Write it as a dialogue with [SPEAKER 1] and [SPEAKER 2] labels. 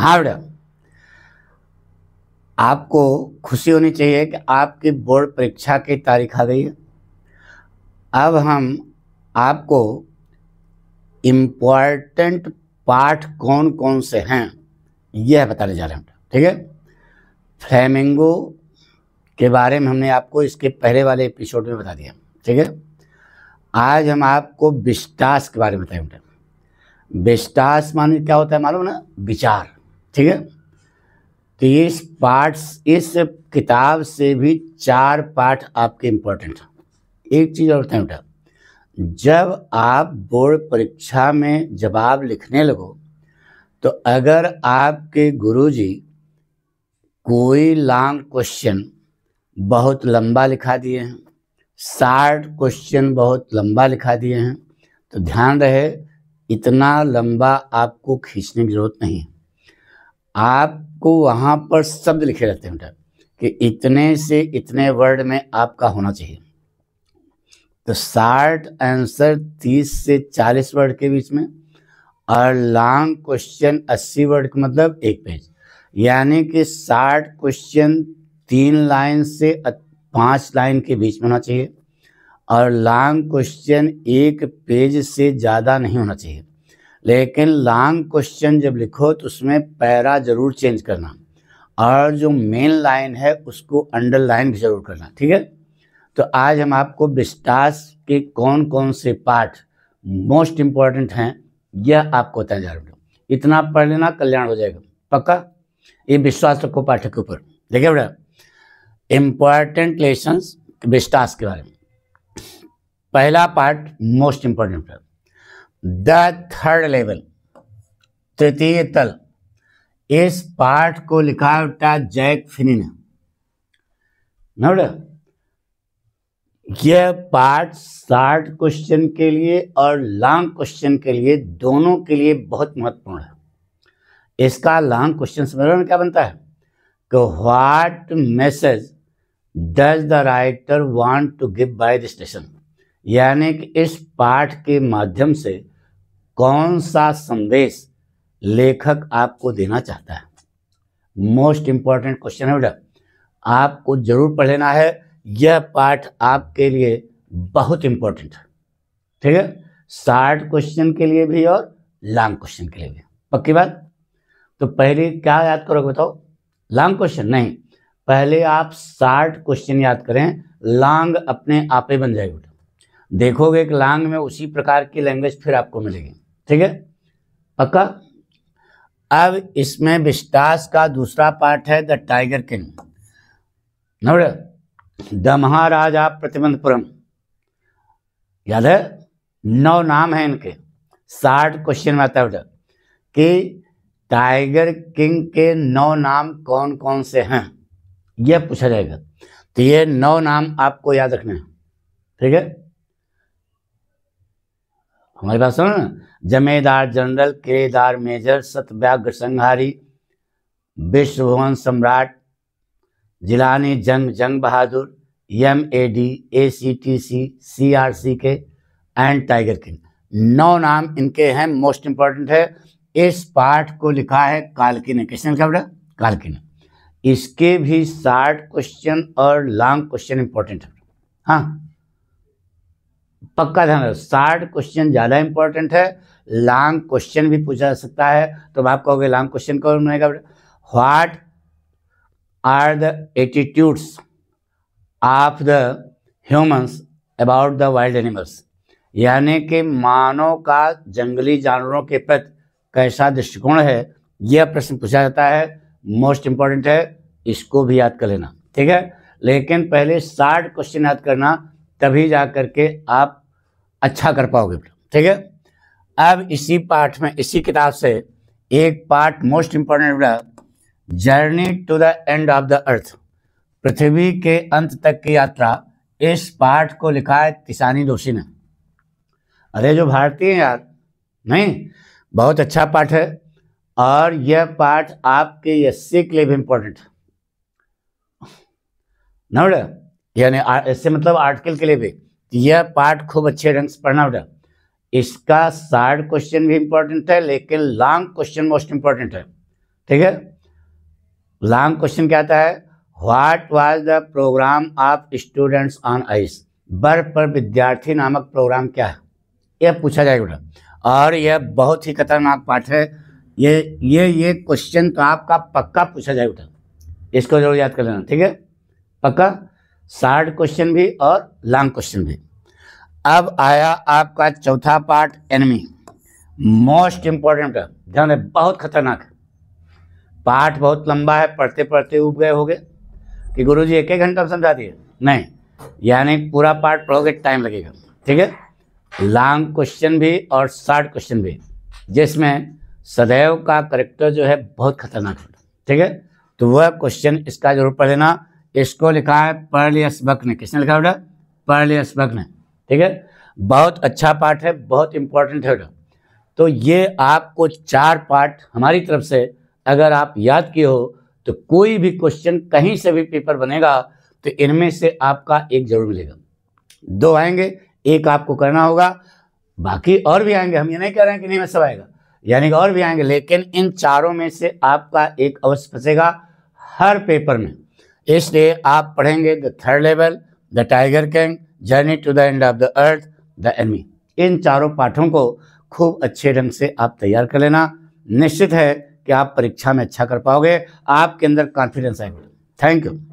[SPEAKER 1] हाँ बेटा आपको खुशी होनी चाहिए कि आपकी बोर्ड परीक्षा की तारीख आ गई है अब हम आपको इम्पॉर्टेंट पाठ कौन कौन से हैं यह बताने जा रहे हैं ठीक है फ्लैमिंगो के बारे में हमने आपको इसके पहले वाले एपिसोड में बता दिया ठीक है आज हम आपको विस्टास के बारे में बताएंगे बेस्टास माने क्या होता है मालूम ना विचार ठीक है तो ये इस पाठ इस किताब से भी चार पाठ आपके इम्पोर्टेंट हैं एक चीज़ और था बेटा जब आप बोर्ड परीक्षा में जवाब लिखने लगो तो अगर आपके गुरुजी कोई लॉन्ग क्वेश्चन बहुत लंबा लिखा दिए हैं शार्ट क्वेश्चन बहुत लंबा लिखा दिए हैं तो ध्यान रहे इतना लंबा आपको खींचने की ज़रूरत नहीं है आपको वहाँ पर शब्द लिखे रहते हैं बेटा कि इतने से इतने वर्ड में आपका होना चाहिए तो शार्ट आंसर तीस से चालीस वर्ड के बीच में और लॉन्ग क्वेश्चन अस्सी वर्ड का मतलब एक पेज यानी कि शार्ट क्वेश्चन तीन लाइन से पाँच लाइन के बीच में होना चाहिए और लॉन्ग क्वेश्चन एक पेज से ज़्यादा नहीं होना चाहिए लेकिन लॉन्ग क्वेश्चन जब लिखो तो उसमें पैरा ज़रूर चेंज करना और जो मेन लाइन है उसको अंडरलाइन भी ज़रूर करना ठीक है तो आज हम आपको विस्टास के कौन कौन से पार्ट मोस्ट इम्पॉर्टेंट हैं यह आपको बताने जा रहा इतना पढ़ लेना कल्याण हो जाएगा पक्का ये विश्वास रखो पाठक के ऊपर देखिए बेटा इम्पॉर्टेंट लेसन विस्टास के बारे में पहला पार्ट मोस्ट इम्पॉर्टेंट है द थर्ड लेवल तृतीय तल इस पाठ को लिखा उठा जैक फिनी ने यह पार्ट शार्ट क्वेश्चन के लिए और लॉन्ग क्वेश्चन के लिए दोनों के लिए बहुत महत्वपूर्ण है इसका लॉन्ग क्वेश्चन समझ क्या बनता है कि what message does the writer want to give by the station यानी कि इस पाठ के माध्यम से कौन सा संदेश लेखक आपको देना चाहता है मोस्ट इंपॉर्टेंट क्वेश्चन है बेटा आपको जरूर पढ़ लेना है यह पाठ आपके लिए बहुत इंपॉर्टेंट है ठीक है शार्ट क्वेश्चन के लिए भी और लॉन्ग क्वेश्चन के लिए भी पक्की बात तो पहले क्या याद करोगे बताओ लॉन्ग क्वेश्चन नहीं पहले आप शार्ट क्वेश्चन याद करें लॉन्ग अपने आप ही बन जाएगा देखोगे कि लॉन्ग में उसी प्रकार की लैंग्वेज फिर आपको मिलेगी ठीक है पक्का अब इसमें विस्टास का दूसरा पार्ट है the tiger king the Maharaja Pratibandhapuram याद है नौ नाम है इनके साठ क्वेश्चन में आता है कि टाइगर किंग के नौ नाम कौन कौन से हैं यह पूछा जाएगा तो ये नौ नाम आपको याद रखना है ठीक है हमारी बात सुनो ना जमेदार जनरल किरेदार मेजर सतव्याग संहारी विश्वभुवन सम्राट Jilani Jung Jung Bahadur M A D A C T C C R C K and tiger king नौ नाम इनके हैं मोस्ट इंपॉर्टेंट है इस पाठ को लिखा है कालकिन ने किसने लिखा बेटा कालकिन ने इसके भी साठ क्वेश्चन और लॉन्ग क्वेश्चन इंपॉर्टेंट है हाँ पक्का ध्यान रखो शार्ट क्वेश्चन ज़्यादा इंपॉर्टेंट है लॉन्ग क्वेश्चन भी पूछा जा सकता है तो आप कहोगे लॉन्ग क्वेश्चन कौन बनेगा what are the attitudes of the humans about the wild animals यानी कि मानव का जंगली जानवरों के प्रति कैसा दृष्टिकोण है यह प्रश्न पूछा जाता है मोस्ट इंपॉर्टेंट है इसको भी याद कर लेना ठीक है लेकिन पहले शार्ट क्वेश्चन याद करना तभी जा कर के आप अच्छा कर पाओगे ठीक है अब इसी पाठ में इसी किताब से एक पार्ट मोस्ट इम्पॉर्टेंट बड़ा journey to the end of the earth पृथ्वी के अंत तक की यात्रा इस पाठ को लिखा है किसानी दोषी ने अरे जो भारतीय यार नहीं बहुत अच्छा पाठ है और यह पाठ आपके एस के लिए भी इम्पोर्टेंट है ना यानी इससे मतलब आर्टिकल के लिए भी यह पार्ट खूब अच्छे ढंग से पढ़ना बेटा इसका शार्ट क्वेश्चन भी इंपॉर्टेंट है लेकिन लॉन्ग क्वेश्चन मोस्ट इम्पोर्टेंट है ठीक है लॉन्ग क्वेश्चन क्या आता है what was the program of students on ice बर्फ पर विद्यार्थी नामक प्रोग्राम क्या है यह पूछा जाएगा बेटा और यह बहुत ही खतरनाक पाठ है ये ये ये क्वेश्चन तो आपका पक्का पूछा जाएगा इसको जरूर याद कर लेना ठीक है पक्का शार्ट क्वेश्चन भी और लॉन्ग क्वेश्चन भी अब आया आपका चौथा पार्ट एनमी मोस्ट ध्यान है बहुत खतरनाक है पाठ बहुत लंबा है पढ़ते पढ़ते उब गए गए कि गुरु जी एक एक घंटा में समझा दिए नहीं यानी पूरा पार्ट पढ़ोगे टाइम लगेगा ठीक है लॉन्ग क्वेश्चन भी और शार्ट क्वेश्चन भी जिसमें सदैव का करेक्टर जो है बहुत खतरनाक है ठीक है तो वह क्वेश्चन इसका जरूर पढ़ लेना इसको लिखा है परलियस बक ने किसने लिखा बेटा परलियस बक ने ठीक है बहुत अच्छा पार्ट है बहुत इंपॉर्टेंट है बेटा तो ये आपको चार पार्ट हमारी तरफ से अगर आप याद किए हो तो कोई भी क्वेश्चन कहीं से भी पेपर बनेगा तो इनमें से आपका एक जरूर मिलेगा दो आएंगे एक आपको करना होगा बाकी और भी आएंगे हम ये नहीं कह रहे हैं कि नहीं मैं सब आएगा यानी कि और भी आएंगे लेकिन इन चारों में से आपका एक अवश्य फंसेगा हर पेपर में इसलिए आप पढ़ेंगे the third level the tiger king journey to the end of the earth the enemy इन चारों पाठों को खूब अच्छे ढंग से आप तैयार कर लेना निश्चित है कि आप परीक्षा में अच्छा कर पाओगे आपके अंदर कॉन्फिडेंस आएगा थैंक यू